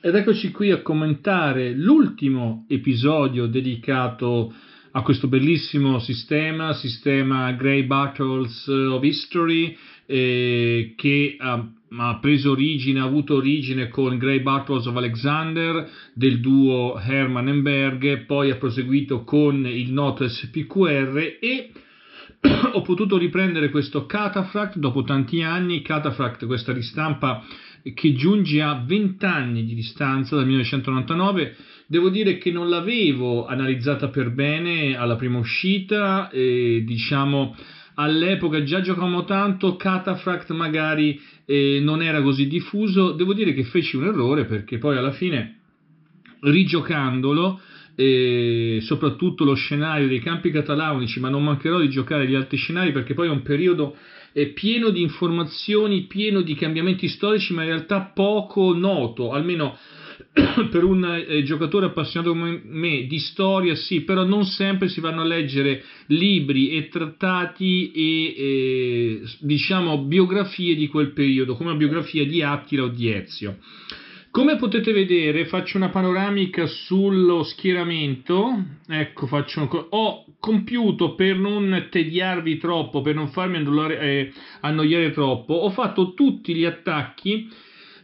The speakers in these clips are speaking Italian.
ed eccoci qui a commentare l'ultimo episodio dedicato a questo bellissimo sistema, sistema Grey Battles of History, eh, che ha, ha, preso origine, ha avuto origine con Grey Battles of Alexander del duo Hermann e Berg, poi ha proseguito con il noto SPQR e ho potuto riprendere questo Catafract dopo tanti anni, Catafract, questa ristampa che giunge a 20 anni di distanza dal 1999, devo dire che non l'avevo analizzata per bene alla prima uscita, e, diciamo all'epoca già giocavamo tanto, Catafract magari eh, non era così diffuso, devo dire che feci un errore perché poi alla fine rigiocandolo e soprattutto lo scenario dei campi catalanici, ma non mancherò di giocare gli altri scenari perché poi è un periodo pieno di informazioni, pieno di cambiamenti storici, ma in realtà poco noto, almeno per un eh, giocatore appassionato come me di storia, sì, però non sempre si vanno a leggere libri e trattati e, e diciamo biografie di quel periodo, come la biografia di Attila o di Ezio. Come potete vedere, faccio una panoramica sullo schieramento. Ecco, faccio un... ho compiuto per non tediarvi troppo, per non farmi annullare, eh, annoiare troppo. Ho fatto tutti gli attacchi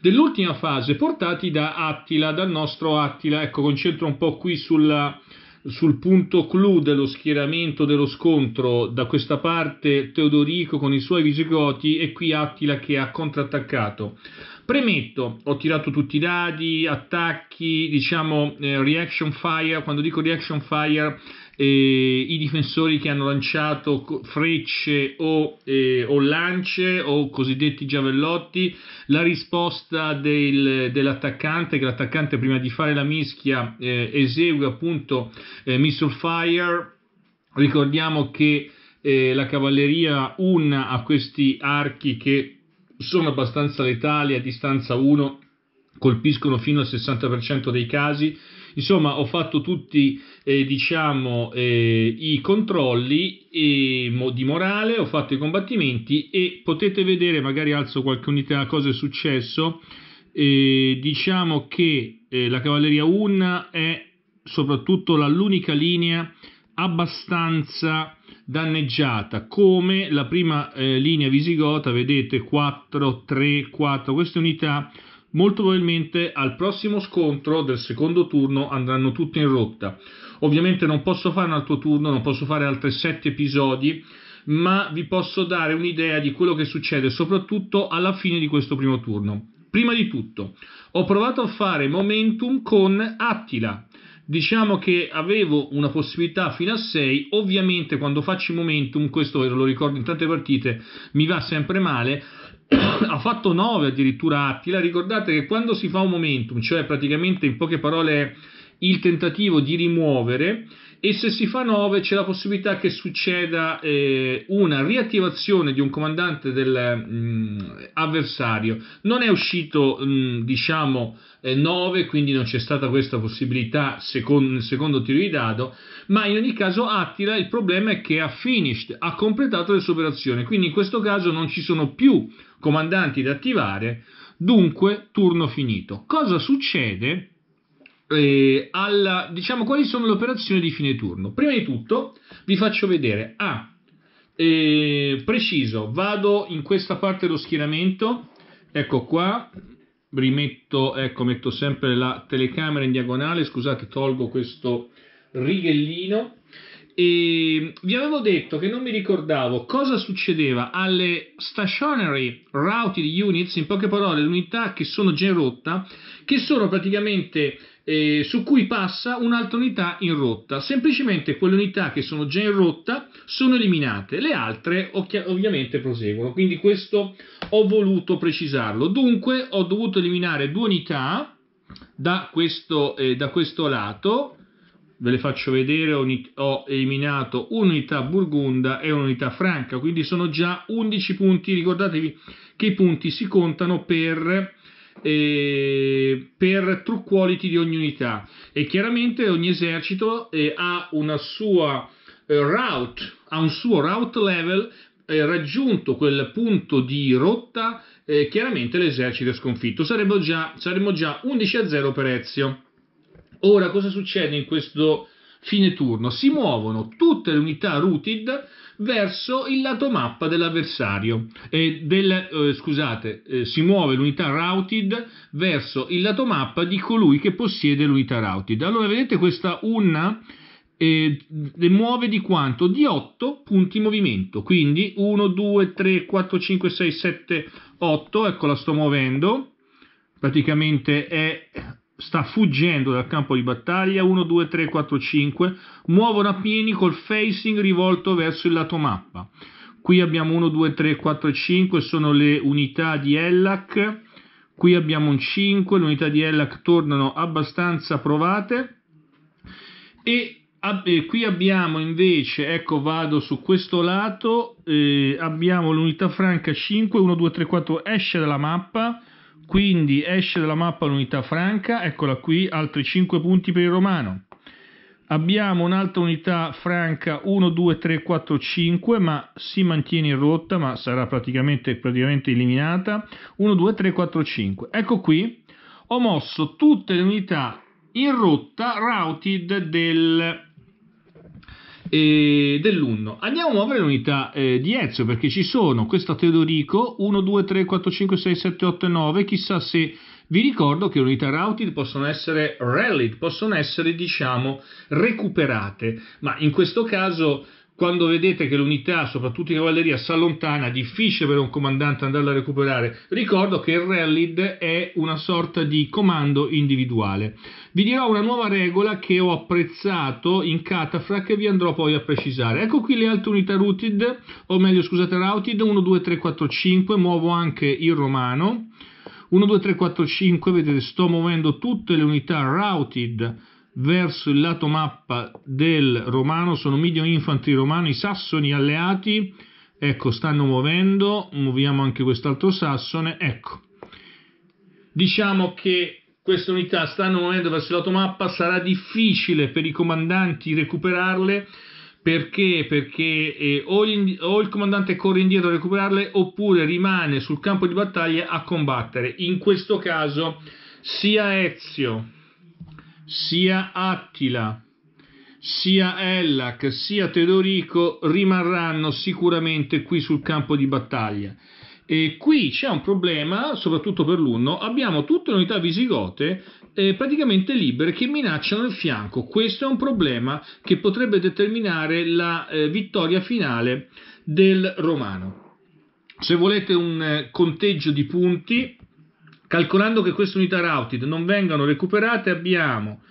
dell'ultima fase portati da Attila, dal nostro Attila. Ecco, concentro un po' qui sulla sul punto clou dello schieramento dello scontro da questa parte Teodorico con i suoi visigoti e qui Attila che ha contrattaccato. Premetto, ho tirato tutti i dadi, attacchi, diciamo eh, reaction fire, quando dico reaction fire eh, i difensori che hanno lanciato frecce o, eh, o, lance o cosiddetti giavellotti, la risposta del, dell'attaccante, che l'attaccante prima di fare la mischia eh, esegue appunto eh, missile fire. Ricordiamo che eh, la cavalleria una a questi archi che sono abbastanza letali a distanza 1 colpiscono fino al 60% dei casi Insomma, ho fatto tutti eh, diciamo, eh, i controlli e, mo, di morale, ho fatto i combattimenti e potete vedere, magari alzo qualche unità, cosa è successo. Eh, diciamo che eh, la cavalleria 1 è soprattutto la, l'unica linea abbastanza danneggiata come la prima eh, linea visigota vedete 4 3 4 queste unità Molto probabilmente al prossimo scontro del secondo turno andranno tutte in rotta. Ovviamente non posso fare un altro turno, non posso fare altri sette episodi, ma vi posso dare un'idea di quello che succede soprattutto alla fine di questo primo turno. Prima di tutto, ho provato a fare momentum con Attila. Diciamo che avevo una possibilità fino a 6, ovviamente quando faccio momentum, questo ve lo ricordo in tante partite, mi va sempre male, ha fatto 9 addirittura Attila, ricordate che quando si fa un momentum, cioè praticamente in poche parole il tentativo di rimuovere e se si fa 9 c'è la possibilità che succeda eh, una riattivazione di un comandante del, mm, avversario. Non è uscito, mh, mm, diciamo, eh, 9, quindi non c'è stata questa possibilità secondo, nel secondo tiro di dado, ma in ogni caso Attila il problema è che ha finished, ha completato le sue operazioni, quindi in questo caso non ci sono più comandanti da attivare, dunque turno finito. Cosa succede? eh, alla, diciamo, quali sono le operazioni di fine turno. Prima di tutto vi faccio vedere, ah, eh, preciso, vado in questa parte dello schieramento, ecco qua, rimetto, ecco, metto sempre la telecamera in diagonale, scusate, tolgo questo righellino. E vi avevo detto che non mi ricordavo cosa succedeva alle stationary routed units, in poche parole, le unità che sono già in rotta, che sono praticamente eh, su cui passa un'altra unità in rotta. Semplicemente quelle unità che sono già in rotta sono eliminate, le altre occhia- ovviamente proseguono. Quindi questo ho voluto precisarlo. Dunque ho dovuto eliminare due unità da questo, eh, da questo lato. Ve le faccio vedere, ho, ho eliminato un'unità burgunda e un'unità franca, quindi sono già 11 punti. Ricordatevi che i punti si contano per eh, per true quality di ogni unità e chiaramente ogni esercito eh, ha una sua eh, route, ha un suo route level eh, raggiunto quel punto di rotta eh, chiaramente l'esercito è sconfitto saremmo già, saremmo già 11 a 0 per Ezio ora cosa succede in questo fine turno si muovono tutte le unità routed verso il lato mappa dell'avversario. Eh, del, eh, scusate, eh, si muove l'unità routed verso il lato mappa di colui che possiede l'unità routed. Allora vedete questa una eh, le muove di quanto? Di 8 punti movimento. Quindi 1, 2, 3, 4, 5, 6, 7, 8. Ecco la sto muovendo. Praticamente è sta fuggendo dal campo di battaglia 1, 2, 3, 4, 5 muovono a pieni col facing rivolto verso il lato mappa qui abbiamo 1, 2, 3, 4 5 sono le unità di Ellac qui abbiamo un 5 le unità di Ellac tornano abbastanza provate e e qui abbiamo invece, ecco vado su questo lato, eh, abbiamo l'unità franca 5, 1, 2, 3, 4 esce dalla mappa, quindi esce dalla mappa l'unità franca, eccola qui, altri 5 punti per il romano. Abbiamo un'altra unità franca 1, 2, 3, 4, 5, ma si mantiene in rotta, ma sarà praticamente, praticamente eliminata. 1, 2, 3, 4, 5. Ecco qui, ho mosso tutte le unità in rotta routed del eh, dell'1. Andiamo a muovere l'unità eh, di Ezio perché ci sono questo Teodorico 1, 2, 3, 4, 5, 6, 7, 8, 9. Chissà se vi ricordo che le unità routed possono essere rallied, possono essere diciamo recuperate, ma in questo caso quando vedete che l'unità, soprattutto in cavalleria, si allontana, difficile per un comandante andarla a recuperare. Ricordo che il rallied è una sorta di comando individuale. Vi dirò una nuova regola che ho apprezzato in Catafra che vi andrò poi a precisare. Ecco qui le altre unità routed, o meglio scusate routed, 1, 2, 3, 4, 5, muovo anche il romano. 1, 2, 3, 4, 5, vedete sto muovendo tutte le unità routed verso il lato mappa del romano sono medio infanti romano, i sassoni alleati, ecco stanno muovendo, muoviamo anche quest'altro sassone, ecco. Diciamo che queste unità stanno muovendo verso il lato mappa, sarà difficile per i comandanti recuperarle perché? Perché eh, o, gli, o, il comandante corre indietro a recuperarle oppure rimane sul campo di battaglia a combattere. In questo caso sia Ezio sia Attila, sia Ellac, sia Teodorico rimarranno sicuramente qui sul campo di battaglia. E qui c'è un problema, soprattutto per l'Unno, abbiamo tutte le unità visigote eh, praticamente libere che minacciano il fianco. Questo è un problema che potrebbe determinare la eh, vittoria finale del Romano. Se volete un eh, conteggio di punti, Calcolando che queste unità routed non vengano recuperate, abbiamo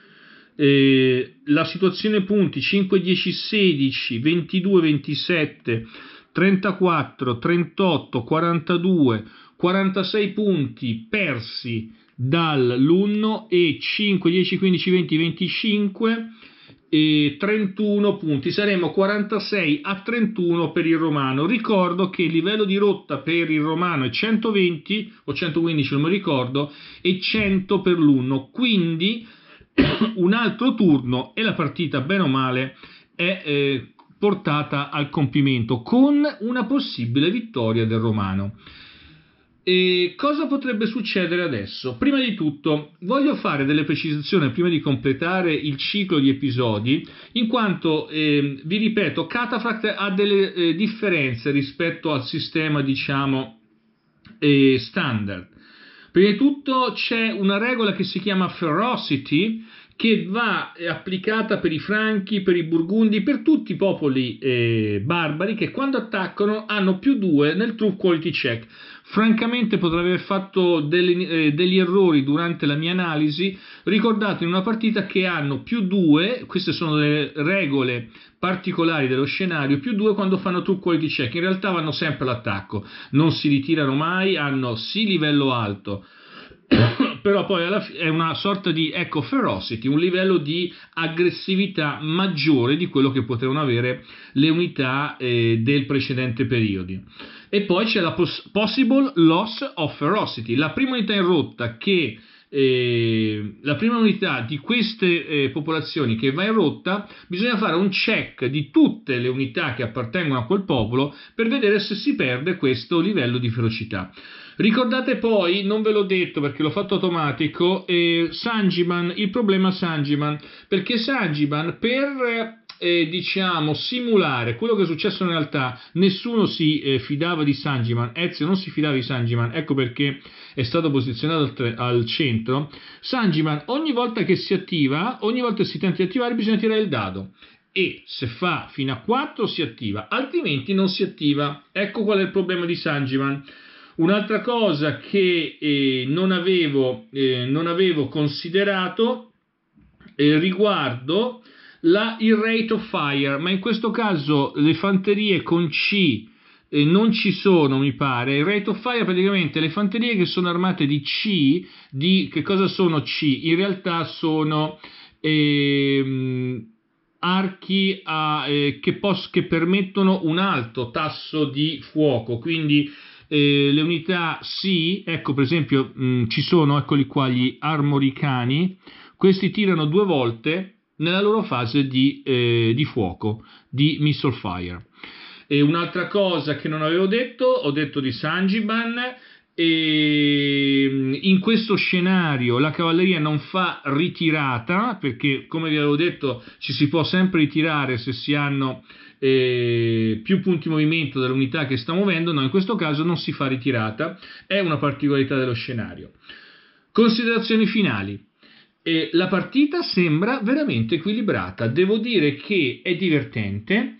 eh, la situazione punti 5, 10, 16, 22, 27, 34, 38, 42, 46 punti persi dall'Unno e 5, 10, 15, 20, 25 e 31 punti, saremo 46 a 31 per il Romano. Ricordo che il livello di rotta per il Romano è 120 o 115, non mi ricordo, e 100 per l'uno. Quindi un altro turno e la partita, bene o male, è eh, portata al compimento con una possibile vittoria del Romano. E cosa potrebbe succedere adesso? Prima di tutto voglio fare delle precisazioni prima di completare il ciclo di episodi, in quanto eh, vi ripeto, Catafract ha delle eh, differenze rispetto al sistema, diciamo, eh, standard. Prima di tutto c'è una regola che si chiama ferocity che va eh, applicata per i franchi, per i burgundi, per tutti i popoli eh, barbari che quando attaccano hanno più 2 nel true quality check. Francamente potrei aver fatto delle, eh, degli errori durante la mia analisi, ricordato in una partita che hanno più due queste sono le regole particolari dello scenario, più due quando fanno true quality check, in realtà vanno sempre all'attacco, non si ritirano mai, hanno sì livello alto però poi fi- è una sorta di ecco ferocity, un livello di aggressività maggiore di quello che potevano avere le unità eh, del precedente periodo. E poi c'è la pos- possible loss of ferocity, la prima unità in rotta che Ehm, la prima unità di queste eh, popolazioni che va in rotta, bisogna fare un check di tutte le unità che appartengono a quel popolo per vedere se si perde questo livello di ferocità. Ricordate poi, non ve l'ho detto perché l'ho fatto automatico, eh, Sanjiman, il problema Sanjiman, perché Sanjiman per eh, diciamo simulare quello che è successo in realtà, nessuno si eh, fidava di Sanjiman, Ezio non si fidava di Sanjiman, ecco perché è stato posizionato al centro, Sanjiman ogni volta che si attiva, ogni volta che si tenta di attivare bisogna tirare il dado e se fa fino a 4 si attiva, altrimenti non si attiva. Ecco qual è il problema di Sanjiman. Un'altra cosa che eh, non, avevo, eh, non, avevo, considerato eh, riguardo la, il rate of fire, ma in questo caso le fanterie con C non ci sono, mi pare. Il rate of fire praticamente le fanterie che sono armate di C, di che cosa sono C? In realtà sono ehm, archi a, eh, che, pos- che permettono un alto tasso di fuoco, quindi eh, le unità C, ecco per esempio mh, mm, ci sono, eccoli qua, gli armoricani, questi tirano due volte nella loro fase di, eh, di fuoco, di missile fire. E un'altra cosa che non avevo detto, ho detto di Sangiban. E mm, in questo scenario la cavalleria non fa ritirata perché, come vi avevo detto, ci si può sempre ritirare se si hanno eh, più punti movimento dell'unità che sta muovendo. No, in questo caso non si fa ritirata, è una particolarità dello scenario. Considerazioni finali. Eh, la partita sembra veramente equilibrata, devo dire che è divertente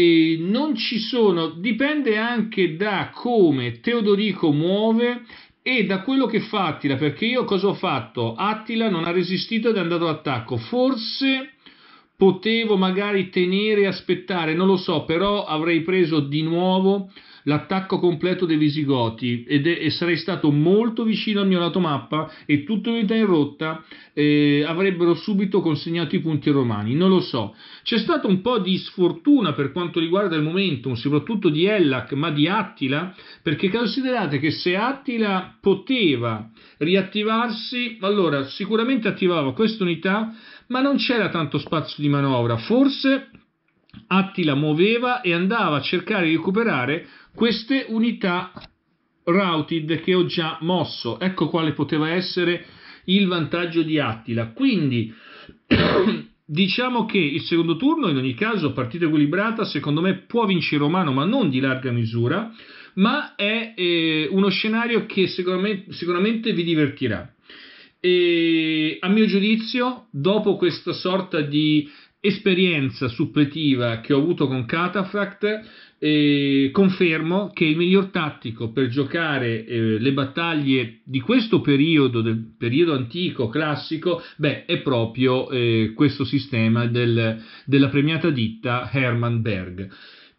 eh, non ci sono, dipende anche da come Teodorico muove e da quello che fa Attila, perché io cosa ho fatto? Attila non ha resistito ed è andato all'attacco, forse Potevo magari tenere e aspettare, non lo so, però avrei preso di nuovo l'attacco completo dei Visigoti ed è, e sarei stato molto vicino al mio lato mappa e tutta l'unità in rotta eh, avrebbero subito consegnato i punti romani, non lo so. C'è stata un po' di sfortuna per quanto riguarda il momentum, soprattutto di Ellac, ma di Attila, perché considerate che se Attila poteva riattivarsi, allora sicuramente attivava questa unità, ma non c'era tanto spazio di manovra, forse Attila muoveva e andava a cercare di recuperare queste unità routed che ho già mosso. Ecco quale poteva essere il vantaggio di Attila. Quindi diciamo che il secondo turno, in ogni caso, partita equilibrata, secondo me può vincere Romano, ma non di larga misura. Ma è eh, uno scenario che sicuramente, sicuramente vi divertirà. E a mio giudizio, dopo questa sorta di esperienza suppletiva che ho avuto con Catafract, eh, confermo che il miglior tattico per giocare eh, le battaglie di questo periodo, del periodo antico classico, beh, è proprio eh, questo sistema del, della premiata ditta Hermann Berg.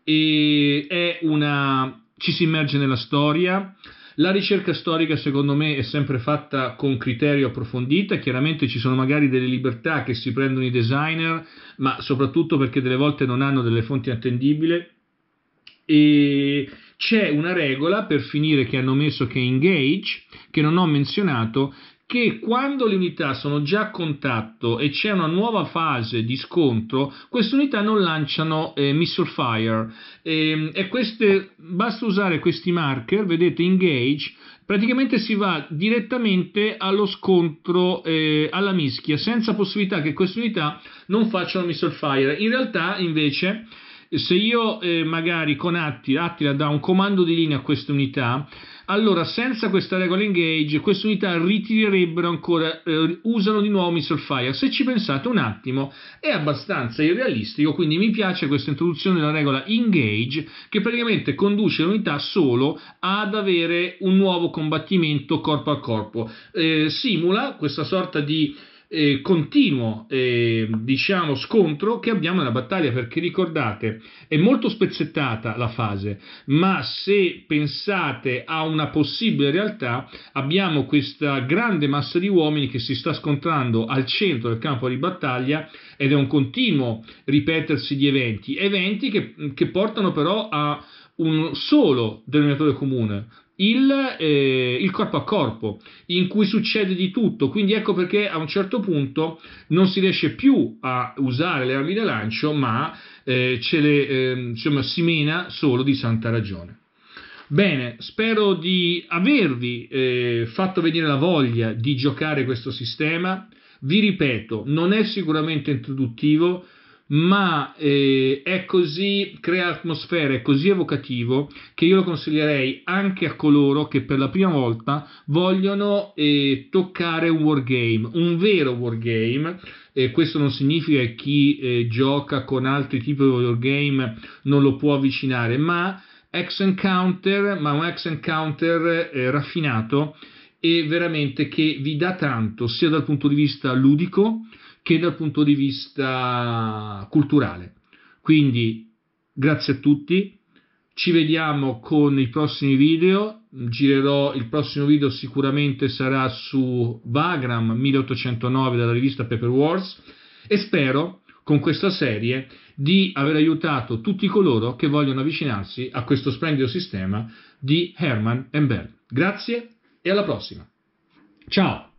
E è una... ci si immerge nella storia, la ricerca storica secondo me è sempre fatta con criterio approfondito. chiaramente ci sono magari delle libertà che si prendono i designer, ma soprattutto perché delle volte non hanno delle fonti attendibili e c'è una regola per finire che hanno messo che engage che non ho menzionato che quando le unità sono già a contatto e c'è una nuova fase di scontro, queste unità non lanciano eh, missile fire e, ehm, e queste, basta usare questi marker, vedete engage, praticamente si va direttamente allo scontro eh, alla mischia senza possibilità che queste unità non facciano missile fire. In realtà invece se io eh, magari con Attila, Attila dà un comando di linea a queste unità allora, senza questa regola engage, queste unità ritirerebbero ancora, eh, usano di nuovo missile fire. Se ci pensate un attimo, è abbastanza irrealistico, quindi mi piace questa introduzione della regola engage, che praticamente conduce l'unità solo ad avere un nuovo combattimento corpo a corpo. Eh, simula questa sorta di eh, continuo eh, diciamo, scontro che abbiamo nella battaglia, perché ricordate, è molto spezzettata la fase, ma se pensate a una possibile realtà, abbiamo questa grande massa di uomini che si sta scontrando al centro del campo di battaglia ed è un continuo ripetersi di eventi, eventi che, che portano però a un solo denominatore comune, il, eh, il, corpo a corpo, in cui succede di tutto. Quindi ecco perché a un certo punto non si riesce più a usare le armi da lancio, ma eh, ce le, eh, insomma, si mena solo di santa ragione. Bene, spero di avervi eh, fatto venire la voglia di giocare questo sistema. Vi ripeto, non è sicuramente introduttivo, ma eh, è così, crea atmosfera, è così evocativo che io lo consiglierei anche a coloro che per la prima volta vogliono eh, toccare un wargame, un vero wargame. Eh, questo non significa che chi eh, gioca con altri tipi di wargame non lo può avvicinare, ma action counter, ma un action counter eh, raffinato e veramente che vi dà tanto sia dal punto di vista ludico che dal punto di vista culturale. Quindi grazie a tutti, ci vediamo con i prossimi video, girerò il prossimo video sicuramente sarà su Vagram 1809 dalla rivista Paper Wars e spero con questa serie di aver aiutato tutti coloro che vogliono avvicinarsi a questo splendido sistema di Herman Emberg. Grazie e alla prossima. Ciao!